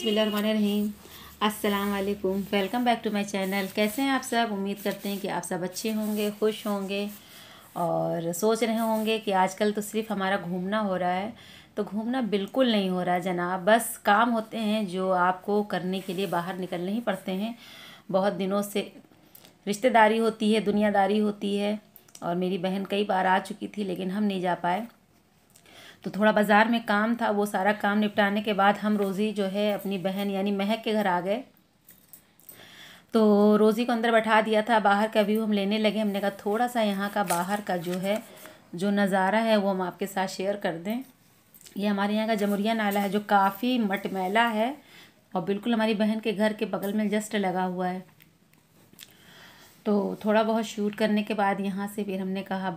बिस्मिल्लाहिर्रहमानिर्रहीम अस्सलाम वालेकुम welcome back to my channel कैसे हैं आप सब उम्मीद करते हैं कि आप सब अच्छे होंगे खुश होंगे और सोच रहे होंगे कि आजकल तो सिर्फ हमारा घूमना हो रहा है तो घूमना बिल्कुल नहीं हो रहा है जनाब बस काम होते हैं जो आपको करने के लिए बाहर निकलने ही पड़ते हैं बहुत दिनों से रिश्तेदारी होती है दुनियादारी होती है और मेरी बहन कई बार आ चुकी थी लेकिन हम नहीं जा पाए तो थोड़ा बाज़ार में काम था वो सारा काम निपटाने के बाद हम रोज़ी जो है अपनी बहन यानी महक के घर आ गए तो रोज़ी को अंदर बैठा दिया था बाहर का व्यू हम लेने लगे हमने कहा थोड़ा सा यहाँ का बाहर का जो है जो नज़ारा है वो हम आपके साथ शेयर कर दें ये हमारे यहाँ का जमुरिया नाला है जो काफ़ी मटमैला है और बिल्कुल हमारी बहन के घर के बगल में जस्ट लगा हुआ है तो थोड़ा बहुत शूट करने के बाद यहाँ से फिर हमने कहा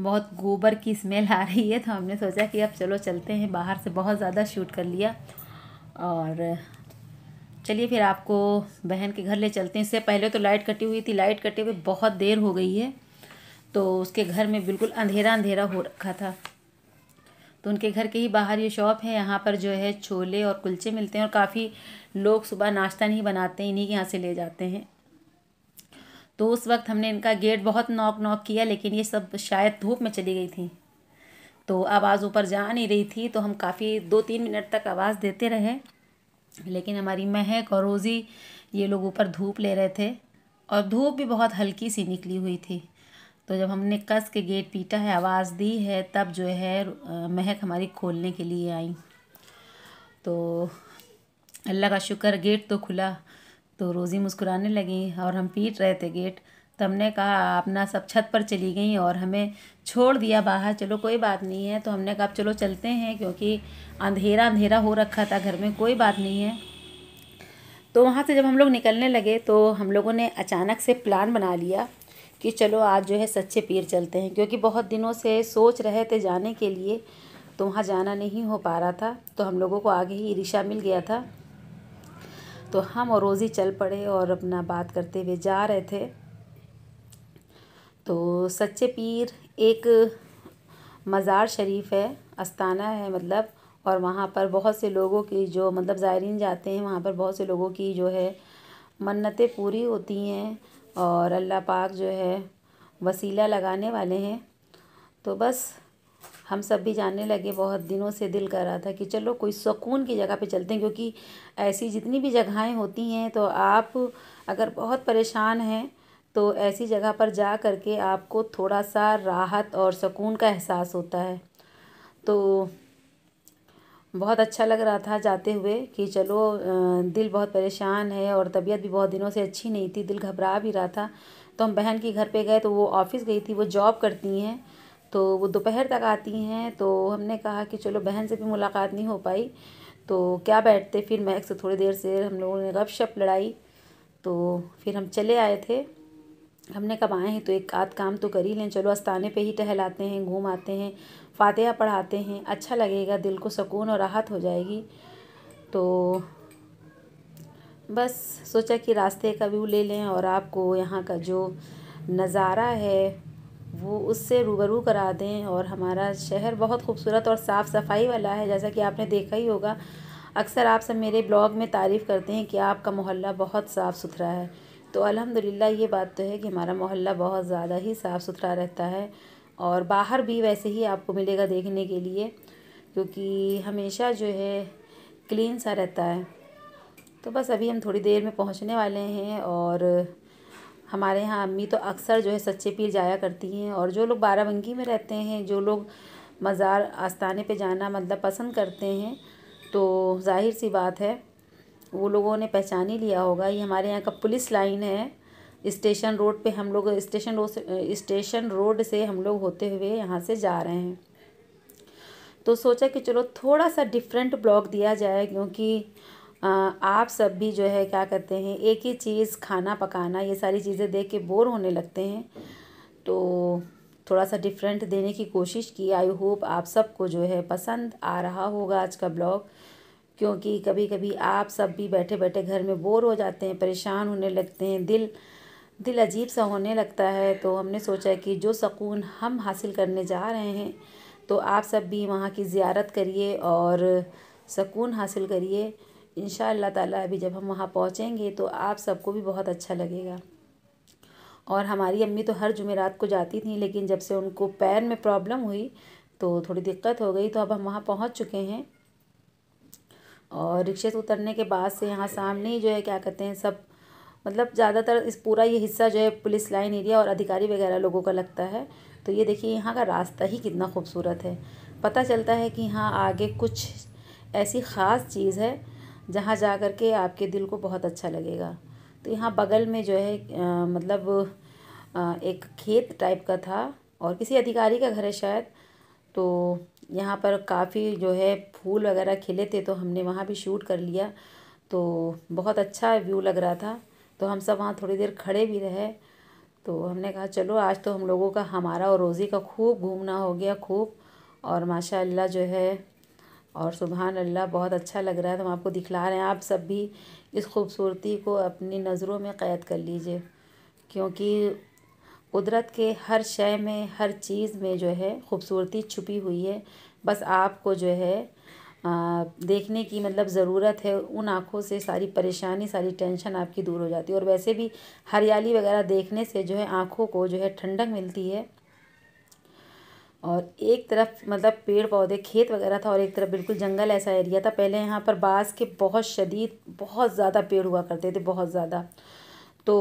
बहुत गोबर की स्मेल आ रही है तो हमने सोचा कि अब चलो चलते हैं बाहर से बहुत ज़्यादा शूट कर लिया और चलिए फिर आपको बहन के घर ले चलते हैं इससे पहले तो लाइट कटी हुई थी लाइट कटे हुए बहुत देर हो गई है तो उसके घर में बिल्कुल अंधेरा अंधेरा हो रखा था तो उनके घर के ही बाहर ये शॉप है यहाँ पर जो है छोले और कुलचे मिलते हैं और काफ़ी लोग सुबह नाश्ता नहीं बनाते इन्हीं के यहाँ से ले जाते हैं तो उस वक्त हमने इनका गेट बहुत नॉक नॉक किया लेकिन ये सब शायद धूप में चली गई थी तो आवाज़ ऊपर जा नहीं रही थी तो हम काफ़ी दो तीन मिनट तक आवाज़ देते रहे लेकिन हमारी महक और रोज़ी ये लोग ऊपर धूप ले रहे थे और धूप भी बहुत हल्की सी निकली हुई थी तो जब हमने कस के गेट पीटा है आवाज़ दी है तब जो है महक हमारी खोलने के लिए आई तो अल्लाह का शुक्र गेट तो खुला तो रोज़ी मुस्कुराने लगी और हम पीट रहे थे गेट तो हमने कहा अपना सब छत पर चली गई और हमें छोड़ दिया बाहर चलो कोई बात नहीं है तो हमने कहा चलो चलते हैं क्योंकि अंधेरा अंधेरा हो रखा था घर में कोई बात नहीं है तो वहाँ से जब हम लोग निकलने लगे तो हम लोगों ने अचानक से प्लान बना लिया कि चलो आज जो है सच्चे पीर चलते हैं क्योंकि बहुत दिनों से सोच रहे थे जाने के लिए तो वहाँ जाना नहीं हो पा रहा था तो हम लोगों को आगे ही रिक्शा मिल गया था तो हम और रोज़ी चल पड़े और अपना बात करते हुए जा रहे थे तो सच्चे पीर एक मज़ार शरीफ है अस्ताना है मतलब और वहाँ पर बहुत से लोगों की जो मतलब ज़ायरीन जाते हैं वहाँ पर बहुत से लोगों की जो है मन्नतें पूरी होती हैं और अल्लाह पाक जो है वसीला लगाने वाले हैं तो बस हम सब भी जानने लगे बहुत दिनों से दिल कर रहा था कि चलो कोई सुकून की जगह पे चलते हैं क्योंकि ऐसी जितनी भी जगहें होती हैं तो आप अगर बहुत परेशान हैं तो ऐसी जगह पर जा कर के आपको थोड़ा सा राहत और सुकून का एहसास होता है तो बहुत अच्छा लग रहा था जाते हुए कि चलो दिल बहुत परेशान है और तबीयत भी बहुत दिनों से अच्छी नहीं थी दिल घबरा भी रहा था तो हम बहन के घर पे गए तो वो ऑफ़िस गई थी वो जॉब करती हैं तो वो दोपहर तक आती हैं तो हमने कहा कि चलो बहन से भी मुलाकात नहीं हो पाई तो क्या बैठते फिर मैक से थोड़ी देर से हम लोगों ने गपशप लड़ाई तो फिर हम चले आए थे हमने कब आए हैं तो एक आध काम तो कर ही लें चलो अस्ताने पे ही टहलाते हैं घूम आते हैं फातिहा पढ़ाते हैं अच्छा लगेगा दिल को सुकून और राहत हो जाएगी तो बस सोचा कि रास्ते का व्यू ले लें और आपको यहाँ का जो नज़ारा है वो उससे रूबरू करा दें और हमारा शहर बहुत खूबसूरत और साफ़ सफाई वाला है जैसा कि आपने देखा ही होगा अक्सर आप सब मेरे ब्लॉग में तारीफ़ करते हैं कि आपका मोहल्ला बहुत साफ़ सुथरा है तो अल्हम्दुलिल्लाह ये बात तो है कि हमारा मोहल्ला बहुत ज़्यादा ही साफ़ सुथरा रहता है और बाहर भी वैसे ही आपको मिलेगा देखने के लिए क्योंकि हमेशा जो है क्लीन सा रहता है तो बस अभी हम थोड़ी देर में पहुँचने वाले हैं और हमारे यहाँ अम्मी तो अक्सर जो है सच्चे पीर जाया करती हैं और जो लोग बाराबंकी में रहते हैं जो लोग मज़ार आस्थाने पे जाना मतलब पसंद करते हैं तो जाहिर सी बात है वो लोगों ने पहचान ही लिया होगा ये हमारे यहाँ का पुलिस लाइन है स्टेशन रोड पे हम लोग स्टेशन रोड से स्टेशन रोड से हम लोग होते हुए यहाँ से जा रहे हैं तो सोचा कि चलो थोड़ा सा डिफरेंट ब्लॉग दिया जाए क्योंकि आप सब भी जो है क्या करते हैं एक ही चीज़ खाना पकाना ये सारी चीज़ें देख के बोर होने लगते हैं तो थोड़ा सा डिफरेंट देने की कोशिश की आई होप आप सबको जो है पसंद आ रहा होगा आज का ब्लॉग क्योंकि कभी कभी आप सब भी बैठे बैठे घर में बोर हो जाते हैं परेशान होने लगते हैं दिल दिल अजीब सा होने लगता है तो हमने सोचा कि जो सकून हम हासिल करने जा रहे हैं तो आप सब भी वहाँ की ज़्यारत करिए और सकून हासिल करिए इन ताला अभी जब हम वहाँ पहुँचेंगे तो आप सबको भी बहुत अच्छा लगेगा और हमारी अम्मी तो हर जुमेरात को जाती थी लेकिन जब से उनको पैर में प्रॉब्लम हुई तो थोड़ी दिक्कत हो गई तो अब हम वहाँ पहुँच चुके हैं और रिक्शे से उतरने के बाद से यहाँ सामने ही जो है क्या कहते हैं सब मतलब ज़्यादातर इस पूरा ये हिस्सा जो है पुलिस लाइन एरिया और अधिकारी वगैरह लोगों का लगता है तो ये देखिए यहाँ का रास्ता ही कितना खूबसूरत है पता चलता है कि यहाँ आगे कुछ ऐसी ख़ास चीज़ है जहाँ जा कर के आपके दिल को बहुत अच्छा लगेगा तो यहाँ बगल में जो है मतलब एक खेत टाइप का था और किसी अधिकारी का घर है शायद तो यहाँ पर काफ़ी जो है फूल वगैरह खिले थे तो हमने वहाँ भी शूट कर लिया तो बहुत अच्छा व्यू लग रहा था तो हम सब वहाँ थोड़ी देर खड़े भी रहे तो हमने कहा चलो आज तो हम लोगों का हमारा और रोज़ी का खूब घूमना हो गया खूब और माशाल्लाह जो है और सुबहान अल्लाह बहुत अच्छा लग रहा है तो हम आपको दिखला रहे हैं आप सब भी इस खूबसूरती को अपनी नज़रों में क़ैद कर लीजिए क्योंकि कुदरत के हर शय में हर चीज़ में जो है खूबसूरती छुपी हुई है बस आपको जो है आ, देखने की मतलब ज़रूरत है उन आँखों से सारी परेशानी सारी टेंशन आपकी दूर हो जाती है और वैसे भी हरियाली वगैरह देखने से जो है आँखों को जो है ठंडक मिलती है और एक तरफ मतलब पेड़ पौधे खेत वगैरह था और एक तरफ बिल्कुल जंगल ऐसा एरिया था पहले यहाँ पर बाँस के बहुत शदीद बहुत ज़्यादा पेड़ हुआ करते थे बहुत ज़्यादा तो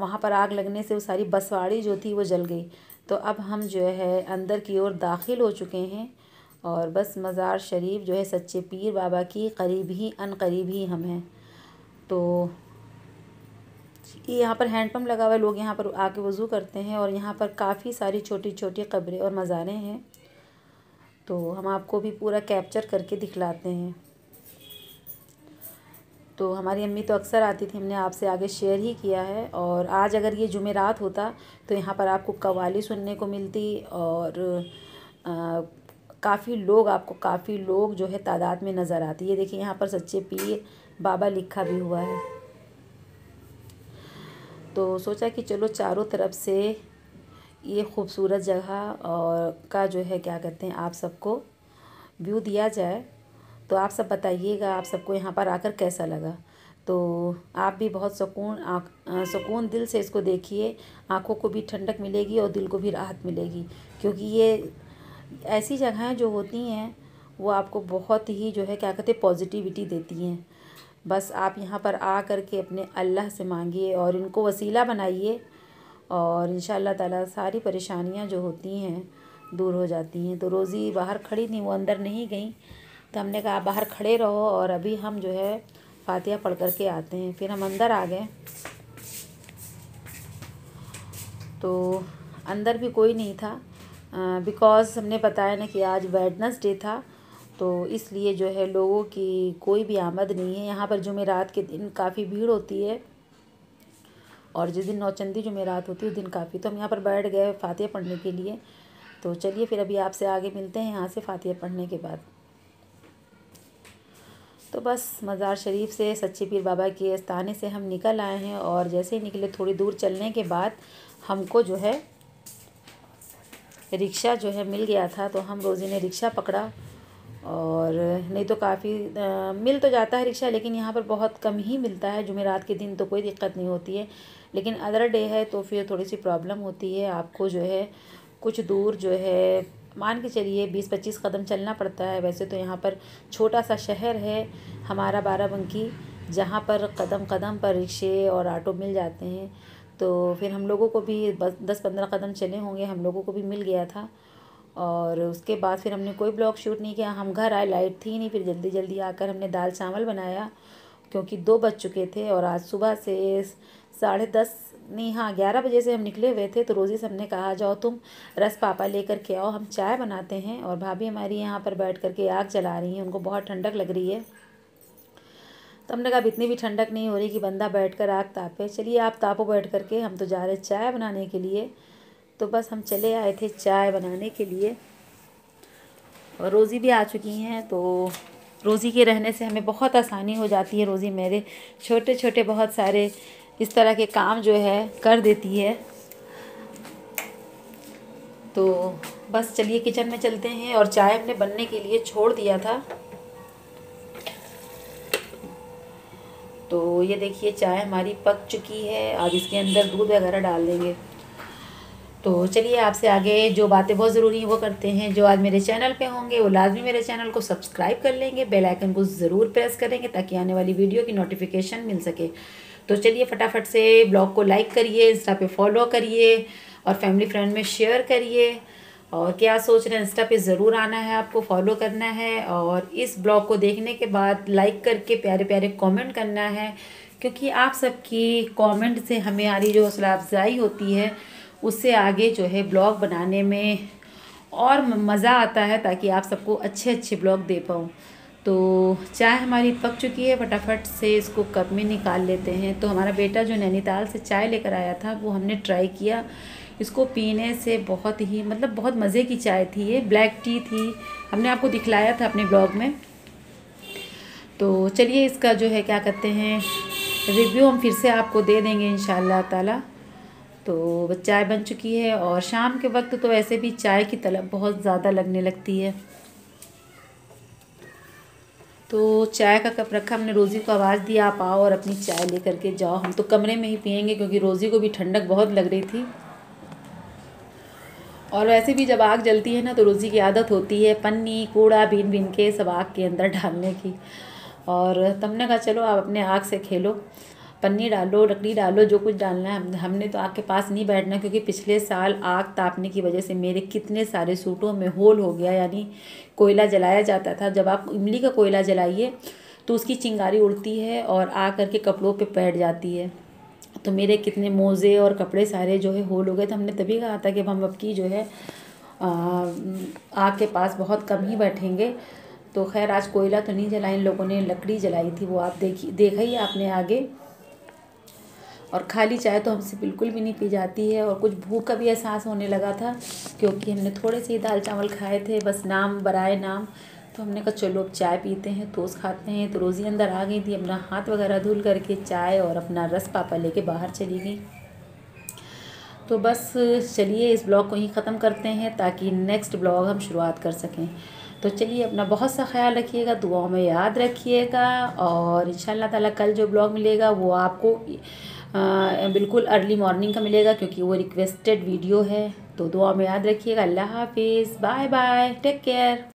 वहाँ पर आग लगने से वो सारी बसवाड़ी जो थी वो जल गई तो अब हम जो है अंदर की ओर दाखिल हो चुके हैं और बस मज़ार शरीफ जो है सच्चे पीर बाबा की करीब ही अन करीब ही हम हैं तो यहाँ पर हैंडपम्प लगा हुआ है लोग यहाँ पर आके वज़ू करते हैं और यहाँ पर काफ़ी सारी छोटी छोटी कब्रें और मज़ारे हैं तो हम आपको भी पूरा कैप्चर करके दिखलाते हैं तो हमारी अम्मी तो अक्सर आती थी हमने आपसे आगे शेयर ही किया है और आज अगर ये जुमेरात होता तो यहाँ पर आपको कवाली सुनने को मिलती और काफ़ी लोग आपको काफ़ी लोग जो है तादाद में नज़र आती ये देखिए यहाँ पर सच्चे पीर बाबा लिखा भी हुआ है तो सोचा कि चलो चारों तरफ से ये खूबसूरत जगह और का जो है क्या कहते हैं आप सबको व्यू दिया जाए तो आप सब बताइएगा आप सबको यहाँ पर आकर कैसा लगा तो आप भी बहुत सुकून सुकून दिल से इसको देखिए आँखों को भी ठंडक मिलेगी और दिल को भी राहत मिलेगी क्योंकि ये ऐसी जगहें जो होती हैं वो आपको बहुत ही जो है क्या कहते हैं पॉजिटिविटी देती हैं बस आप यहाँ पर आ कर के अपने अल्लाह से मांगिए और इनको वसीला बनाइए और इन ताला सारी परेशानियाँ जो होती हैं दूर हो जाती हैं तो रोज़ी बाहर खड़ी थी वो अंदर नहीं गई तो हमने कहा बाहर खड़े रहो और अभी हम जो है फातिहा पढ़ कर के आते हैं फिर हम अंदर आ गए तो अंदर भी कोई नहीं था बिकॉज़ हमने बताया ना कि आज वेडनसडे था तो इसलिए जो है लोगों की कोई भी आमद नहीं है यहाँ पर जुमेरात के दिन काफ़ी भीड़ होती है और जिस दिन नौचंदी जुमेरात होती है उस दिन काफ़ी तो हम यहाँ पर बैठ गए फ़ातह पढ़ने के लिए तो चलिए फिर अभी आपसे आगे मिलते हैं यहाँ से फ़ातह पढ़ने के बाद तो बस मज़ार शरीफ से सच्चे पीर बाबा के अस्थाने से हम निकल आए हैं और जैसे ही निकले थोड़ी दूर चलने के बाद हमको जो है रिक्शा जो है मिल गया था तो हम रोज़ी ने रिक्शा पकड़ा और नहीं तो काफ़ी मिल तो जाता है रिक्शा लेकिन यहाँ पर बहुत कम ही मिलता है जुमेरात के दिन तो कोई दिक्कत नहीं होती है लेकिन अदर डे है तो फिर थोड़ी सी प्रॉब्लम होती है आपको जो है कुछ दूर जो है मान के चलिए बीस पच्चीस कदम चलना पड़ता है वैसे तो यहाँ पर छोटा सा शहर है हमारा बाराबंकी जहाँ पर कदम कदम पर रिक्शे और ऑटो मिल जाते हैं तो फिर हम लोगों को भी बस दस पंद्रह कदम चले होंगे हम लोगों को भी मिल गया था और उसके बाद फिर हमने कोई ब्लॉग शूट नहीं किया हम घर आए लाइट थी नहीं फिर जल्दी जल्दी आकर हमने दाल चावल बनाया क्योंकि दो बज चुके थे और आज सुबह से साढ़े दस नहीं हाँ ग्यारह बजे से हम निकले हुए थे तो रोज़ी से हमने कहा जाओ तुम रस पापा लेकर के आओ हम चाय बनाते हैं और भाभी हमारी यहाँ पर बैठ कर के आग जला रही हैं उनको बहुत ठंडक लग रही है तो हमने कहा इतनी भी ठंडक नहीं हो रही कि बंदा बैठ कर आग तापे चलिए आप तापो बैठ कर के हम तो जा रहे चाय बनाने के लिए तो बस हम चले आए थे चाय बनाने के लिए और रोज़ी भी आ चुकी हैं तो रोज़ी के रहने से हमें बहुत आसानी हो जाती है रोज़ी मेरे छोटे छोटे बहुत सारे इस तरह के काम जो है कर देती है तो बस चलिए किचन में चलते हैं और चाय हमने बनने के लिए छोड़ दिया था तो ये देखिए चाय हमारी पक चुकी है अब इसके अंदर दूध वगैरह डाल देंगे तो चलिए आपसे आगे जो बातें बहुत ज़रूरी हैं वो करते हैं जो आज मेरे चैनल पे होंगे वो लाजमी मेरे चैनल को सब्सक्राइब कर लेंगे बेल आइकन को ज़रूर प्रेस करेंगे ताकि आने वाली वीडियो की नोटिफिकेशन मिल सके तो चलिए फटाफट से ब्लॉग को लाइक करिए इंस्टा पे फॉलो करिए और फैमिली फ्रेंड में शेयर करिए और क्या सोच रहे हैं इंस्टा पे ज़रूर आना है आपको फॉलो करना है और इस ब्लॉग को देखने के बाद लाइक करके प्यारे प्यारे कॉमेंट करना है क्योंकि आप सबकी कॉमेंट से हमें रही जो हौसला अफजाई होती है उससे आगे जो है ब्लॉग बनाने में और मज़ा आता है ताकि आप सबको अच्छे अच्छे ब्लॉग दे पाऊँ तो चाय हमारी पक चुकी है फटाफट से इसको कप में निकाल लेते हैं तो हमारा बेटा जो नैनीताल से चाय लेकर आया था वो हमने ट्राई किया इसको पीने से बहुत ही मतलब बहुत मज़े की चाय थी ये ब्लैक टी थी हमने आपको दिखलाया था अपने ब्लॉग में तो चलिए इसका जो है क्या कहते हैं रिव्यू हम फिर से आपको दे देंगे इन ताला तो चाय बन चुकी है और शाम के वक्त तो वैसे भी चाय की तलब बहुत ज़्यादा लगने लगती है तो चाय का कप रखा हमने रोज़ी को आवाज़ दिया आप आओ और अपनी चाय ले करके जाओ हम तो कमरे में ही पियेंगे क्योंकि रोज़ी को भी ठंडक बहुत लग रही थी और वैसे भी जब आग जलती है ना तो रोज़ी की आदत होती है पन्नी कूड़ा बीन बीन के सब आग के अंदर डालने की और तमने कहा चलो आप अपने आग से खेलो पन्नी डालो लकड़ी डालो जो कुछ डालना है हमने तो आग के पास नहीं बैठना क्योंकि पिछले साल आग तापने की वजह से मेरे कितने सारे सूटों में होल हो गया यानी कोयला जलाया जाता था जब आप इमली का कोयला जलाइए तो उसकी चिंगारी उड़ती है और आ करके कपड़ों पर बैठ जाती है तो मेरे कितने मोज़े और कपड़े सारे जो है होल हो गए तो हमने तभी कहा था कि हम अब की जो है आग के पास बहुत कम ही बैठेंगे तो खैर आज कोयला तो नहीं जलाई इन लोगों ने लकड़ी जलाई थी वो आप देखी देखा ही आपने आगे और खाली चाय तो हमसे बिल्कुल भी नहीं पी जाती है और कुछ भूख का भी एहसास होने लगा था क्योंकि हमने थोड़े से ही दाल चावल खाए थे बस नाम बराए नाम तो हमने कहा चलो अब चाय पीते हैं तोस खाते हैं तो रोज़ी अंदर आ गई थी अपना हाथ वगैरह धुल करके चाय और अपना रस पापा लेके बाहर चली गई तो बस चलिए इस ब्लॉग को ही ख़त्म करते हैं ताकि नेक्स्ट ब्लॉग हम शुरुआत कर सकें तो चलिए अपना बहुत सा ख्याल रखिएगा दुआओं में याद रखिएगा और इन ताला कल जो ब्लॉग मिलेगा वो आपको हाँ, बिल्कुल अर्ली मॉर्निंग का मिलेगा क्योंकि वो रिक्वेस्टेड वीडियो है तो दुआ में याद रखिएगा अल्लाह हाफिज़ बाय बाय टेक केयर